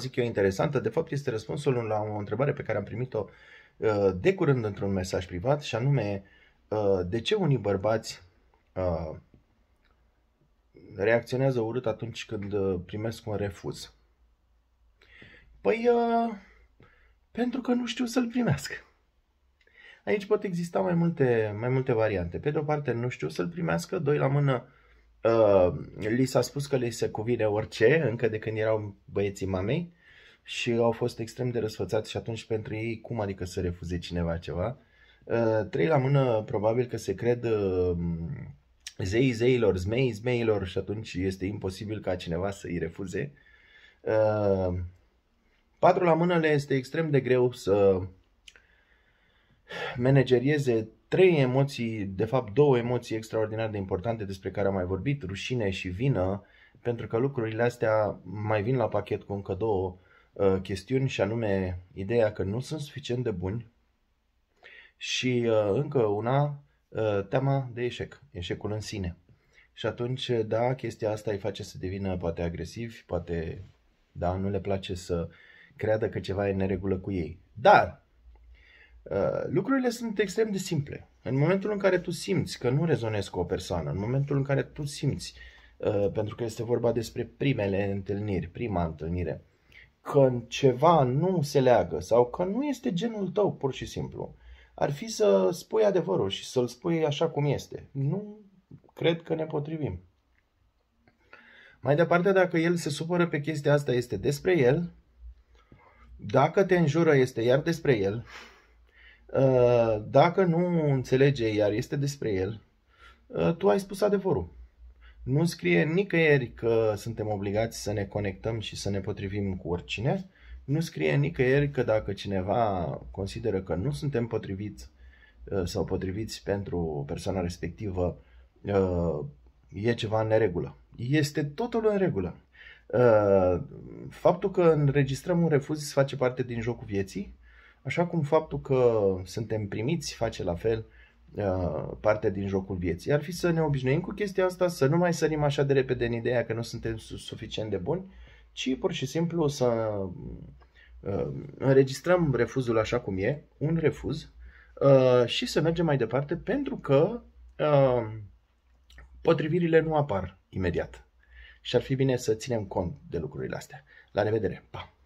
zic eu, interesantă, de fapt este răspunsul la o întrebare pe care am primit-o uh, de curând într-un mesaj privat și anume uh, de ce unii bărbați uh, reacționează urât atunci când primesc un refuz? Păi, pentru că nu știu să-l primească. Aici pot exista mai multe, mai multe variante. Pe de o parte, nu știu să-l primească, doi la mână, uh, Uh, li s-a spus că le se cuvine orice, încă de când erau băieții mamei și au fost extrem de răsfățați și atunci pentru ei cum adică să refuze cineva ceva. Uh, trei la mână probabil că se cred uh, zei zeilor, zmei zmeilor și atunci este imposibil ca cineva să îi refuze. Uh, patru la mână le este extrem de greu să managerieze trei emoții, de fapt două emoții extraordinar de importante despre care am mai vorbit, rușine și vină, pentru că lucrurile astea mai vin la pachet cu încă două uh, chestiuni și anume ideea că nu sunt suficient de buni și uh, încă una, uh, teama de eșec, eșecul în sine. Și atunci, da, chestia asta îi face să devină poate agresiv, poate, da, nu le place să creadă că ceva e în neregulă cu ei. Dar, Uh, lucrurile sunt extrem de simple. În momentul în care tu simți că nu rezonezi cu o persoană, în momentul în care tu simți, uh, pentru că este vorba despre primele întâlniri, prima întâlnire, că ceva nu se leagă sau că nu este genul tău, pur și simplu, ar fi să spui adevărul și să-l spui așa cum este. Nu cred că ne potrivim. Mai departe, dacă el se supără pe chestia asta, este despre el. Dacă te înjură, este iar despre el. Uh, dacă nu înțelege, iar este despre el, uh, tu ai spus adevărul. Nu scrie nicăieri că suntem obligați să ne conectăm și să ne potrivim cu oricine. Nu scrie nicăieri că dacă cineva consideră că nu suntem potriviți uh, sau potriviți pentru persoana respectivă, e ceva în neregulă. Este totul în regulă. Faptul că înregistrăm un refuz face parte din jocul vieții Așa cum faptul că suntem primiți face la fel uh, parte din jocul vieții. Ar fi să ne obișnuim cu chestia asta, să nu mai sărim așa de repede în ideea că nu suntem suficient de buni, ci pur și simplu să uh, înregistrăm refuzul așa cum e, un refuz, uh, și să mergem mai departe pentru că potrivirile nu apar imediat. Și ar fi bine să ținem cont de lucrurile astea. La revedere! Pa!